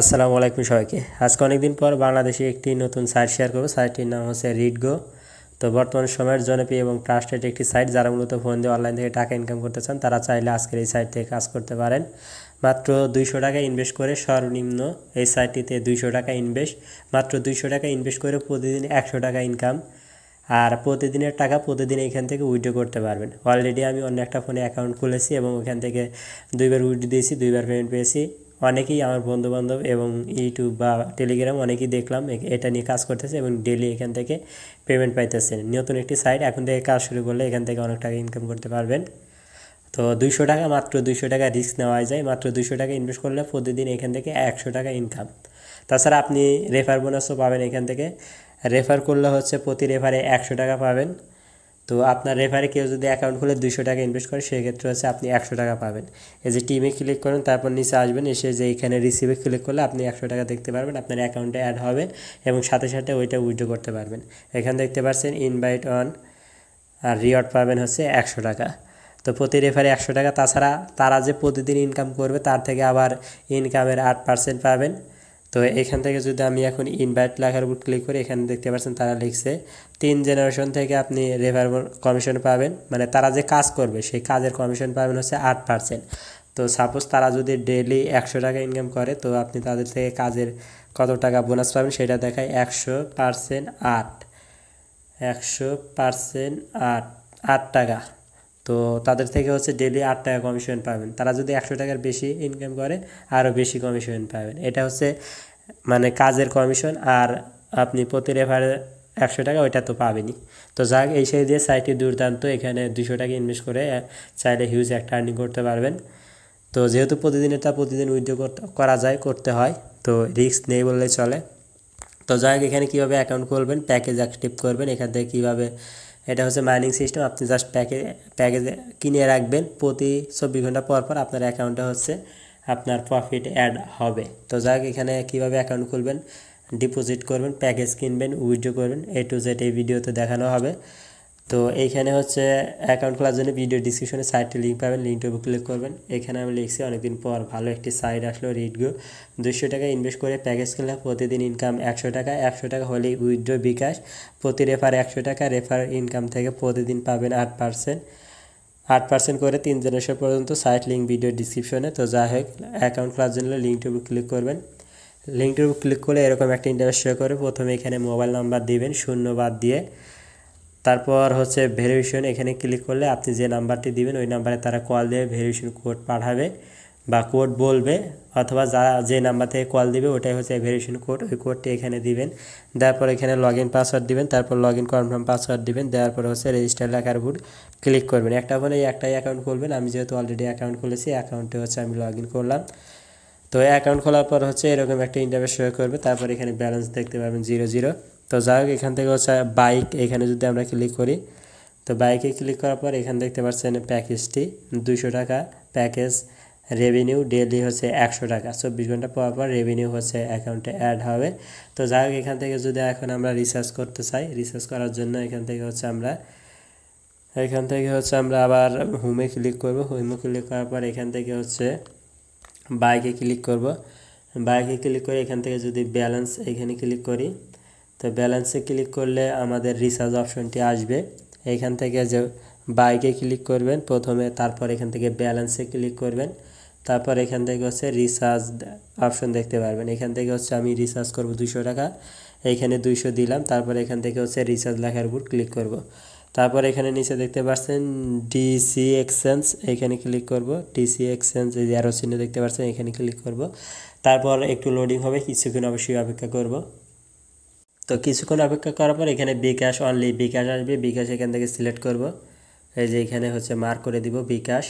আসসালামু আলাইকুম সবাইকে আজকে অনেক দিন পর বাংলাদেশে একটি নতুন সাইট শেয়ার করবো সাইটটির নাম হচ্ছে রিডগো তো বর্তমান সময়ের জনপ্রিয় এবং ট্রাস্টেড একটি সাইট যারা মূলত ফোন দিয়ে অনলাইন থেকে টাকা ইনকাম করতে চান তারা চাইলে আজকের এই সাইট থেকে কাজ করতে পারেন মাত্র দুইশো টাকা ইনভেস্ট করে সর্বনিম্ন এই সাইটটিতে দুইশো টাকা ইনভেস্ট মাত্র দুইশো টাকা ইনভেস্ট করে প্রতিদিন একশো টাকা ইনকাম আর প্রতিদিনের টাকা প্রতিদিন এখান থেকে উইড্রো করতে পারবেন অলরেডি আমি অন্য একটা ফোনে অ্যাকাউন্ট খুলেছি এবং ওখান থেকে দুইবার উইডো দিয়েছি দুইবার পেমেন্ট পেয়েছি অনেকেই আমার বন্ধুবান্ধব এবং ইউটিউব বা টেলিগ্রাম অনেকেই দেখলাম এটা নিয়ে কাজ করতেছে এবং ডেলি এখান থেকে পেমেন্ট পাইতেছে নতুন একটি সাইট এখন থেকে কাজ শুরু করলে এখান থেকে অনেক টাকা ইনকাম করতে পারবেন তো দুইশো টাকা মাত্র দুইশো টাকা রিস্ক নেওয়া যায় মাত্র দুইশো টাকা ইনভেস্ট করলে প্রতিদিন এখান থেকে একশো টাকা ইনকাম তাছাড়া আপনি রেফার বোনাসও পাবেন এখান থেকে রেফার করলে হচ্ছে প্রতি রেফারে একশো টাকা পাবেন তো আপনার রেফারে কেউ যদি অ্যাকাউন্ট খুলে দুশো টাকা ইনভেস্ট করে সেক্ষেত্রে হচ্ছে আপনি একশো টাকা পাবেন এই যে টিমে ক্লিক করেন তারপর নিচে আসবেন এসে যে এখানে রিসিভে ক্লিক করলে আপনি একশো টাকা দেখতে পারবেন আপনার অ্যাকাউন্টে অ্যাড হবে এবং সাথে সাথে ওইটা উইথড্রো করতে পারবেন এখানে দেখতে পাচ্ছেন ইনভাইট অন আর রিওয়ার্ড পাবেন হচ্ছে একশো টাকা তো প্রতি রেফারে একশো টাকা তাছাড়া তারা যে প্রতিদিন ইনকাম করবে তার থেকে আবার ইনকামের আট পার্সেন্ট পাবেন তো এখান থেকে যদি আমি এখন ইনভাইট লেখার উপর ক্লিক করি এখানে দেখতে পাচ্ছেন তারা লিখছে তিন জেনারেশন থেকে আপনি রেফার কমিশন পাবেন মানে তারা যে কাজ করবে সেই কাজের কমিশন পাবেন হচ্ছে আট পার্সেন্ট তো সাপোজ তারা যদি ডেলি একশো টাকা ইনকাম করে তো আপনি তাদের থেকে কাজের কত টাকা বোনাস পাবেন সেটা দেখায় একশো পার্সেন্ট আট একশো পার্সেন্ট আট আট টাকা তো তাদের থেকে হচ্ছে ডেলি আট টাকা কমিশন পাবেন তারা যদি একশো টাকার বেশি ইনকাম করে আরও বেশি কমিশন পাবেন এটা হচ্ছে মানে কাজের কমিশন আর আপনি প্রতি রেফারে একশো টাকা ওইটা তো পাবেনি তো যাক এই সেই দিয়ে সাইটটি দুর্দান্ত এখানে দুশো টাকা ইনভেস্ট করে চাইলে হিউজ একটা আর্নিং করতে পারবেন তো যেহেতু প্রতিদিন এটা প্রতিদিন উইথড্র করা যায় করতে হয় তো রিস্ক নেই বললে চলে তো যাই এখানে কীভাবে অ্যাকাউন্ট খুলবেন প্যাকেজ অ্যাক্টিভ করবেন এখান থেকে কীভাবে এটা হচ্ছে মাইনিং সিস্টেম আপনি জাস্ট প্যাকে প্যাকেজ কিনে রাখবেন প্রতি চব্বিশ ঘন্টা পর পর আপনার অ্যাকাউন্টে হচ্ছে আপনার প্রফিট অ্যাড হবে তো যাক এখানে কিভাবে অ্যাকাউন্ট খুলবেন ডিপোজিট করবেন প্যাকেজ কিনবেন উইথড্র করবেন এ টু জেড এই ভিডিওতে দেখানো হবে তো এইখানে হচ্ছে অ্যাকাউন্ট খোলার জন্য ভিডিও ডিসক্রিপশনে সাইটটি লিঙ্ক পাবেন লিঙ্কটির উপর ক্লিক করবেন এখানে আমি লিখছি অনেকদিন পর ভালো একটি সাইট আসলো রিডগো দুশো টাকা ইনভেস্ট করে প্যাকেজ খেলে প্রতিদিন ইনকাম একশো টাকা একশো টাকা হলে উইথড্র বিকাশ প্রতি রেফার একশো টাকা রেফার ইনকাম থেকে প্রতিদিন পাবেন আট পার্সেন্ট আট পার্সেন্ট করে তিন জেনারেশন পর্যন্ত সাইট লিঙ্ক ভিডিও ডিসক্রিপশনে তো যা হোক অ্যাকাউন্ট খোলার জন্য লিঙ্কটির উপর ক্লিক করবেন লিঙ্কটির উপর ক্লিক করলে এরকম একটা ইন্টারেস্ট শো করে প্রথমে এখানে মোবাইল নাম্বার দিবেন শূন্য বাদ দিয়ে তারপর হচ্ছে ভেরিফিকেশন এখানে ক্লিক করলে আপনি যে নাম্বারটি দিবেন ওই নাম্বারে তারা কল দেবে ভেরিফিকেশন কোড পাঠাবে বা কোড বলবে অথবা যা যে নাম্বার থেকে কল দিবে ওটাই হচ্ছে ভেরিফিকেশন কোড ওই কোডটি এখানে দিবেন তারপর এখানে লগ ইন পাসওয়ার্ড দিবেন তারপর লগ ইন কনফার্ম পাসওয়ার্ড দিবেন দেওয়ার পর হচ্ছে রেজিস্টার লেখার বুট ক্লিক করবেন একটা ফোনে একটাই অ্যাকাউন্ট খুলবেন আমি যেহেতু অলরেডি অ্যাকাউন্ট খুলেছি অ্যাকাউন্টে হচ্ছে আমি লগ ইন করলাম তো অ্যাকাউন্ট খোলার পর হচ্ছে এরকম একটা ইন্টারভিউ শো করবে তারপর এখানে ব্যালেন্স দেখতে পাবেন জিরো জিরো তো যাই হোক এখান থেকে হচ্ছে বাইক এখানে যদি আমরা ক্লিক করি তো বাইকে ক্লিক করার পর এখানে দেখতে পাচ্ছেন প্যাকেজটি দুশো টাকা প্যাকেজ রেভিনিউ ডেলি হচ্ছে একশো টাকা চব্বিশ ঘন্টা পাওয়ার পর রেভিনিউ হচ্ছে অ্যাকাউন্টে অ্যাড হবে তো যাই হোক এখান থেকে যদি এখন আমরা রিচার্জ করতে চাই রিচার্জ করার জন্য এখান থেকে হচ্ছে আমরা এখান থেকে হচ্ছে আমরা আবার হোমে ক্লিক করব হোমে ক্লিক করার পর এখান থেকে হচ্ছে বাইকে ক্লিক করব বাইকে ক্লিক করে এখান থেকে যদি ব্যালেন্স এখানে ক্লিক করি তো ব্যালেন্সে ক্লিক করলে আমাদের রিচার্জ অপশনটি আসবে এখান থেকে যে বাইকে ক্লিক করবেন প্রথমে তারপর এখান থেকে ব্যালেন্সে ক্লিক করবেন তারপর এখান থেকে হচ্ছে রিচার্জ অপশন দেখতে পারবেন এখান থেকে হচ্ছে আমি রিচার্জ করব দুশো টাকা এখানে দুইশো দিলাম তারপর এখান থেকে হচ্ছে রিচার্জ লেখার উপর ক্লিক করব। তারপর এখানে নিচে দেখতে পাচ্ছেন ডিসি এক্সচেঞ্জ এখানে ক্লিক করব ডিসি এক্সচেঞ্জ এই অ্যারো চিহ্ন দেখতে পাচ্ছেন এখানে ক্লিক করব তারপর একটু লোডিং হবে কিছুক্ষণ অবশ্যই অপেক্ষা করব তো কিছুক্ষণ অপেক্ষা করার পর এখানে বিকাশ অনলি বিকাশ আসবে বিকাশ এখান থেকে সিলেক্ট করব এই যে এখানে হচ্ছে মার্ক করে দিব বিকাশ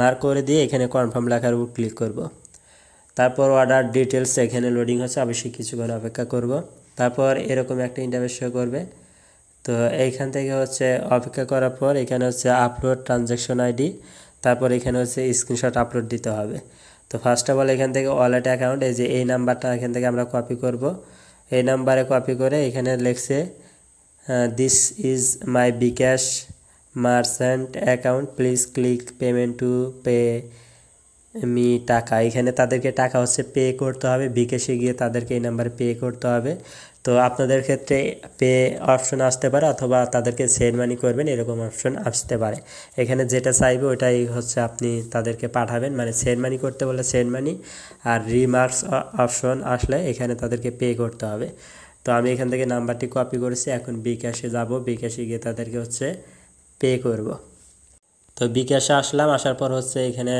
মার্ক করে দিয়ে এখানে কনফার্ম লেখার উপর ক্লিক করব তারপর অর্ডার ডিটেলস এখানে লোডিং হচ্ছে অবশ্যই কিছুক্ষণ অপেক্ষা করব তারপর এরকম একটা ইন্টারভেস শো করবে তো এইখান থেকে হচ্ছে অপেক্ষা করার পর এখানে হচ্ছে আপলোড ট্রানজ্যাকশন আইডি তারপর এখানে হচ্ছে স্ক্রিনশট আপলোড দিতে হবে তো ফার্স্ট অফ অল এখান থেকে ওয়ালেট অ্যাকাউন্ট এই যে এই নাম্বারটা এখান থেকে আমরা কপি করব এই নাম্বারে কপি করে এখানে লেখছে this is my bKash merchant account please click payment to pay me টাকা এখানে তাদেরকে টাকা হচ্ছে পে করতে হবে বিকেশে গিয়ে তাদেরকে এই নাম্বারে পে করতে হবে তো আপনাদের ক্ষেত্রে পে অপশন আসতে পারে অথবা তাদেরকে সেন্ড মানি করবেন এরকম অপশন আসতে পারে এখানে যেটা চাইবে ওটাই হচ্ছে আপনি তাদেরকে পাঠাবেন মানে সেন্ড মানি করতে বলে সেন্ড মানি আর রিমার্কস অপশন আসলে এখানে তাদেরকে পে করতে হবে তো আমি এখান থেকে নাম্বারটি কপি করেছি এখন বিকাশে যাব বিকাশে গিয়ে তাদেরকে হচ্ছে পে করব তো বিকাশে আসলাম আসার পর হচ্ছে এখানে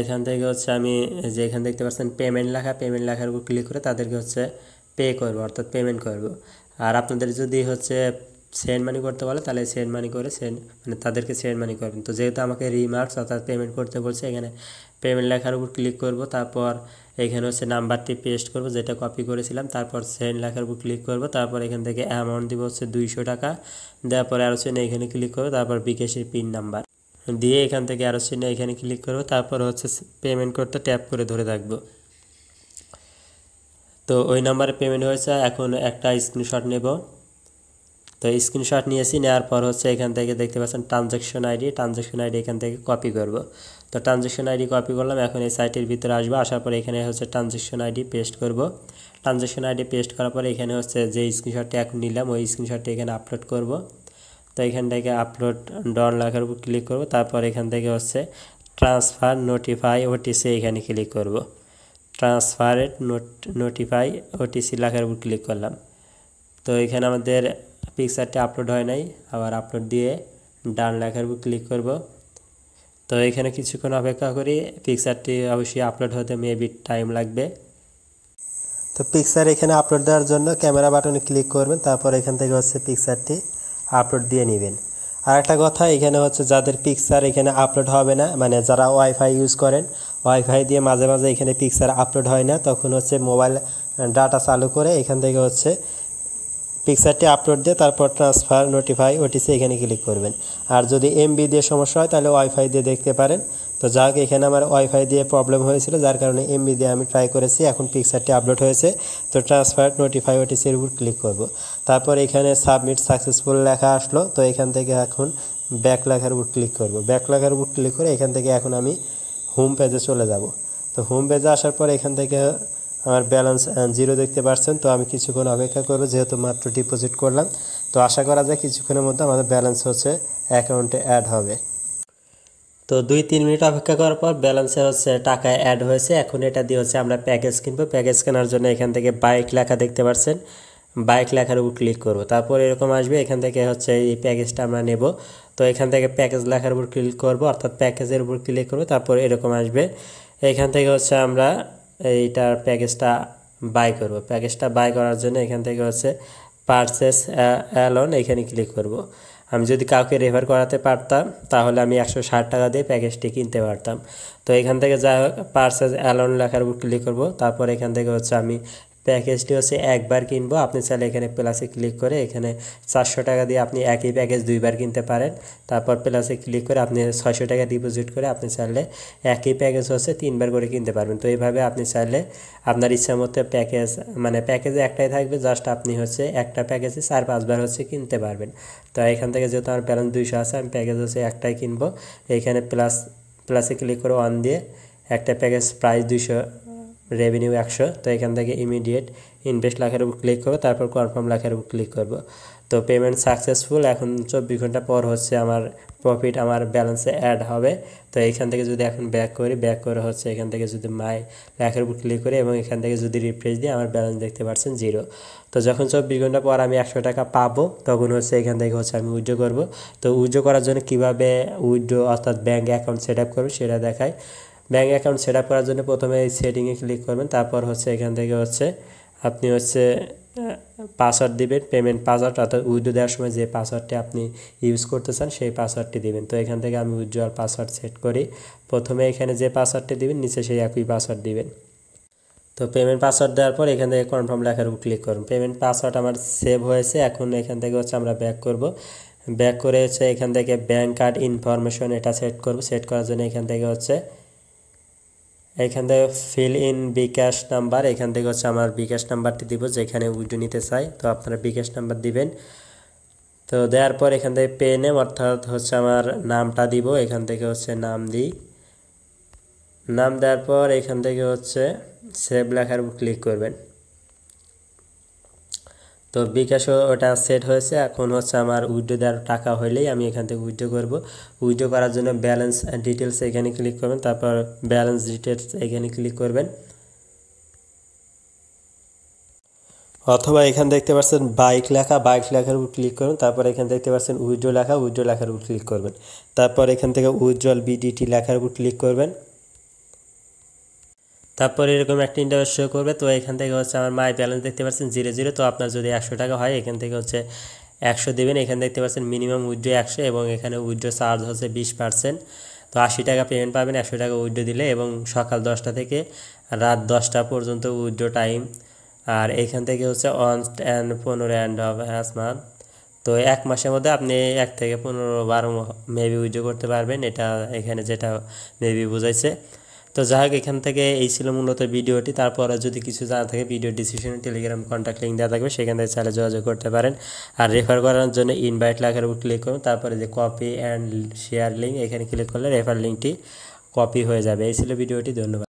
এখান থেকে হচ্ছে আমি যে এখানে দেখতে পাচ্ছেন পেমেন্ট লেখা পেমেন্ট লেখার উপর ক্লিক করে তাদেরকে হচ্ছে পে করব অর্থাৎ পেমেন্ট করব আর আপনাদের যদি হচ্ছে সেন্ড মানি করতে বলে তাহলে সেন্ড মানি করে সেন্ড মানে তাদেরকে সেন্ড মানি করবেন তো যেহেতু আমাকে রিমার্কস অর্থাৎ পেমেন্ট করতে বলছে এখানে পেমেন্ট লেখার উপর ক্লিক করব তারপর এখানে হচ্ছে নাম্বারটি পেস্ট করব যেটা কপি করেছিলাম তারপর সেন্ড লেখার উপর ক্লিক করব তারপর এখান থেকে অ্যামাউন্ট দিব হচ্ছে দুইশো টাকা দেওয়ার পরে আর হচ্ছে এখানে ক্লিক করবো তারপর বিকেশের পিন নাম্বার দিয়ে এখান থেকে আরও চিহ্ন এখানে ক্লিক করব তারপর হচ্ছে পেমেন্ট করতে ট্যাপ করে ধরে থাকবো তো ওই নাম্বারে পেমেন্ট হয়েছে এখন একটা স্ক্রিনশট নেব তো স্ক্রিনশট নিয়েছি নেওয়ার পর হচ্ছে এখান থেকে দেখতে পাচ্ছেন ট্রানজ্যাকশন আইডি ট্রানজ্যাকশন আইডি এখান থেকে কপি করব তো ট্রানজ্যাকশন আইডি কপি করলাম এখন এই সাইটের ভিতরে আসবো আসার পর এখানে হচ্ছে ট্রানজ্যাকশন আইডি পেস্ট করব ট্রানজ্যাকশন আইডি পেস্ট করার পর এখানে হচ্ছে যে স্ক্রিনশটটা এখন নিলাম ওই স্ক্রিনশটটি এখানে আপলোড করব তো এখান থেকে আপলোড ডন লেখার উপর ক্লিক করব তারপর এখান থেকে হচ্ছে ট্রান্সফার নোটিফাই ওটিসি এখানে ক্লিক করব ট্রান্সফারেড নোটিফাই ওটিসি লেখার উপর ক্লিক করলাম তো এখানে আমাদের পিকচারটি আপলোড হয় নাই আবার আপলোড দিয়ে ডান লেখার উপর ক্লিক করব তো এখানে কিছুক্ষণ অপেক্ষা করি পিকচারটি অবশ্যই আপলোড হতে মেবি টাইম লাগবে তো পিকচার এখানে আপলোড দেওয়ার জন্য ক্যামেরা বাটনে ক্লিক করবেন তারপর এখান থেকে হচ্ছে পিকচারটি আপলোড দিয়ে নেবেন আর একটা কথা এখানে হচ্ছে যাদের পিকচার এখানে আপলোড হবে না মানে যারা ওয়াইফাই ইউজ করেন ওয়াইফাই দিয়ে মাঝে মাঝে এখানে পিকচার আপলোড হয় না তখন হচ্ছে মোবাইল ডাটা চালু করে এখান থেকে হচ্ছে পিকচারটি আপলোড দিয়ে তারপর ট্রান্সফার নোটিফাই ওটিসি এখানে ক্লিক করবেন আর যদি এমবি দিয়ে সমস্যা হয় তাহলে ওয়াইফাই দিয়ে দেখতে পারেন তো যা হোক এখানে আমার ওয়াইফাই দিয়ে প্রবলেম হয়েছিল যার কারণে এমবি দিয়ে আমি ট্রাই করেছি এখন পিকচারটি আপলোড হয়েছে তো ট্রান্সফার নোটিফাই ওটিসির উপর ক্লিক করব তারপর এখানে সাবমিট সাকসেসফুল লেখা আসলো তো এখান থেকে এখন ব্যাক লেখার উপর ক্লিক করব ব্যাক লেখার উপর ক্লিক করে এখান থেকে এখন আমি হোম পেজে চলে যাব তো হোম পেজে আসার পর এখান থেকে আমার ব্যালেন্স জিরো দেখতে পাচ্ছেন তো আমি কিছুক্ষণ অপেক্ষা করবো যেহেতু মাত্র ডিপোজিট করলাম তো আশা করা যায় কিছুক্ষণের মধ্যে আমাদের ব্যালেন্স হচ্ছে অ্যাকাউন্টে অ্যাড হবে তো দুই তিন মিনিট অপেক্ষা করার পর ব্যালেন্সে হচ্ছে টাকা অ্যাড হয়েছে এখন এটা দিয়ে হচ্ছে আমরা প্যাকেজ কিনবো প্যাকেজ কেনার জন্য এখান থেকে বাইক লেখা দেখতে পাচ্ছেন বাইক লেখার উপর ক্লিক করব তারপর এরকম আসবে এখান থেকে হচ্ছে এই প্যাকেজটা আমরা নেব তো এখান থেকে প্যাকেজ লেখার উপর ক্লিক করব অর্থাৎ প্যাকেজের উপর ক্লিক করব তারপর এরকম আসবে এখান থেকে হচ্ছে আমরা এইটার প্যাকেজটা বাই করব প্যাকেজটা বাই করার জন্য এখান থেকে হচ্ছে পারচেস অ্যালন এখানে ক্লিক করব। আমি যদি কাউকে রেফার করাতে পারতাম তাহলে আমি একশো ষাট টাকা দিয়ে প্যাকেজটি কিনতে পারতাম তো এখান থেকে যা হোক পার্সেস অ্যালন লেখার উপর ক্লিক করব তারপর এখান থেকে হচ্ছে আমি প্যাকেজটি হচ্ছে একবার কিনবো আপনি চাইলে এখানে প্লাসে ক্লিক করে এখানে চারশো টাকা দিয়ে আপনি একই প্যাকেজ দুইবার কিনতে পারেন তারপর প্লাসে ক্লিক করে আপনি ছয়শো টাকা ডিপোজিট করে আপনি চাইলে একই প্যাকেজ হচ্ছে তিনবার করে কিনতে পারবেন তো এইভাবে আপনি চাইলে আপনার ইচ্ছা মতো প্যাকেজ মানে প্যাকেজে একটাই থাকবে জাস্ট আপনি হচ্ছে একটা প্যাকেজে চার পাঁচবার হচ্ছে কিনতে পারবেন তো এখান থেকে যেহেতু আমার ব্যালেন্স দুইশো আছে আমি প্যাকেজ হচ্ছে একটাই কিনবো এখানে প্লাস প্লাসে ক্লিক করে অন দিয়ে একটা প্যাকেজ প্রাইস দুইশো রেভিনিউ একশো তো এখান থেকে ইমিডিয়েট ইনভেস্ট লেখার উপর ক্লিক করবো তারপর কনফার্ম লেখার উপর ক্লিক করবো তো পেমেন্ট সাকসেসফুল এখন চব্বিশ ঘন্টা পর হচ্ছে আমার প্রফিট আমার ব্যালেন্সে অ্যাড হবে তো এখান থেকে যদি এখন ব্যাক করি ব্যাক করে হচ্ছে এখান থেকে যদি মাই লেখার উপর ক্লিক করি এবং এখান থেকে যদি রিফ্রেশ দিই আমার ব্যালেন্স দেখতে পাচ্ছেন জিরো তো যখন চব্বিশ ঘন্টা পর আমি একশো টাকা পাবো তখন হচ্ছে এখান থেকে হচ্ছে আমি উইড্রো করবো তো উইড্রো করার জন্য কীভাবে উইড্রো অর্থাৎ ব্যাঙ্ক অ্যাকাউন্ট সেট আপ করবো সেটা দেখায় ব্যাঙ্ক অ্যাকাউন্ট সেট আপ করার জন্য প্রথমে এই সেটিংয়ে ক্লিক করবেন তারপর হচ্ছে এখান থেকে হচ্ছে আপনি হচ্ছে পাসওয়ার্ড দিবেন পেমেন্ট পাসওয়ার্ড অর্থাৎ উইথড্রো দেওয়ার সময় যে পাসওয়ার্ডটি আপনি ইউজ করতে চান সেই পাসওয়ার্ডটি দিবেন তো এখান থেকে আমি উইথড্রোয়ার পাসওয়ার্ড সেট করি প্রথমে এখানে যে পাসওয়ার্ডটি দিবেন নিচে সেই একই পাসওয়ার্ড দিবেন তো পেমেন্ট পাসওয়ার্ড দেওয়ার পর এখান থেকে কনফার্ম লেখার উপর ক্লিক করুন পেমেন্ট পাসওয়ার্ড আমার সেভ হয়েছে এখন এখান থেকে হচ্ছে আমরা ব্যাক করব ব্যাক করে হচ্ছে এখান থেকে ব্যাঙ্ক কার্ড ইনফরমেশন এটা সেট করব সেট করার জন্য এখান থেকে হচ্ছে এখান থেকে ফিল ইন বিকাশ নাম্বার এখান থেকে হচ্ছে আমার বিকাশ নাম্বারটি দিব যেখানে উইডো নিতে চাই তো আপনারা বিকাশ নাম্বার দিবেন তো দেওয়ার পর এখান থেকে পে নেম অর্থাৎ হচ্ছে আমার নামটা দিব এখান থেকে হচ্ছে নাম দিই নাম দেওয়ার পর এখান থেকে হচ্ছে সেভ লেখার উপর ক্লিক করবেন তো বিকাশও ওটা সেট হয়েছে এখন হচ্ছে আমার উইড্রো দেওয়ার টাকা হলেই আমি এখান থেকে উইডো করব উইড্রো করার জন্য ব্যালেন্স ডিটেলস এখানে ক্লিক করবেন তারপর ব্যালেন্স ডিটেলস এখানে ক্লিক করবেন অথবা এখান দেখতে পাচ্ছেন বাইক লেখা বাইক লেখার উপর ক্লিক করুন তারপর এখান দেখতে পাচ্ছেন উইডো লেখা উইডো লেখার উপর ক্লিক করবেন তারপর এখান থেকে উজ্জ্বল বিডিটি লেখার উপর ক্লিক করবেন তারপরে এরকম একটা ইন্টারভেস শো করবে তো এখান থেকে হচ্ছে আমার মাই ব্যালেন্স দেখতে পাচ্ছেন জিরো জিরো তো আপনার যদি একশো টাকা হয় এখান থেকে হচ্ছে একশো দেবেন এখানে দেখতে পাচ্ছেন মিনিমাম উইড্রো একশো এবং এখানে উইড্রো চার্জ হচ্ছে বিশ পার্সেন্ট তো আশি টাকা পেমেন্ট পাবেন একশো টাকা উইড্রো দিলে এবং সকাল দশটা থেকে রাত দশটা পর্যন্ত উইড্রো টাইম আর এখান থেকে হচ্ছে অন অ্যান্ড পনেরো অ্যান্ড অফ হ্যাসমান তো এক মাসের মধ্যে আপনি এক থেকে পনেরো বারো মেবি উইড্রো করতে পারবেন এটা এখানে যেটা মেবি বুঝাইছে তো যাই হোক এখান থেকে এই ছিল মূলত ভিডিওটি তারপরে যদি কিছু জানা থাকে ভিডিও ডিসিশনে টেলিগ্রাম কন্ট্যাক্ট লিঙ্ক দেওয়া থাকবে সেখান থেকে চাইলে যোগাযোগ করতে পারেন আর রেফার করার জন্য ইনভাইট লাখের উপর ক্লিক করুন তারপরে যে কপি অ্যান্ড শেয়ার লিঙ্ক এখানে ক্লিক করলে রেফার লিঙ্কটি কপি হয়ে যাবে এই ছিল ভিডিওটি ধন্যবাদ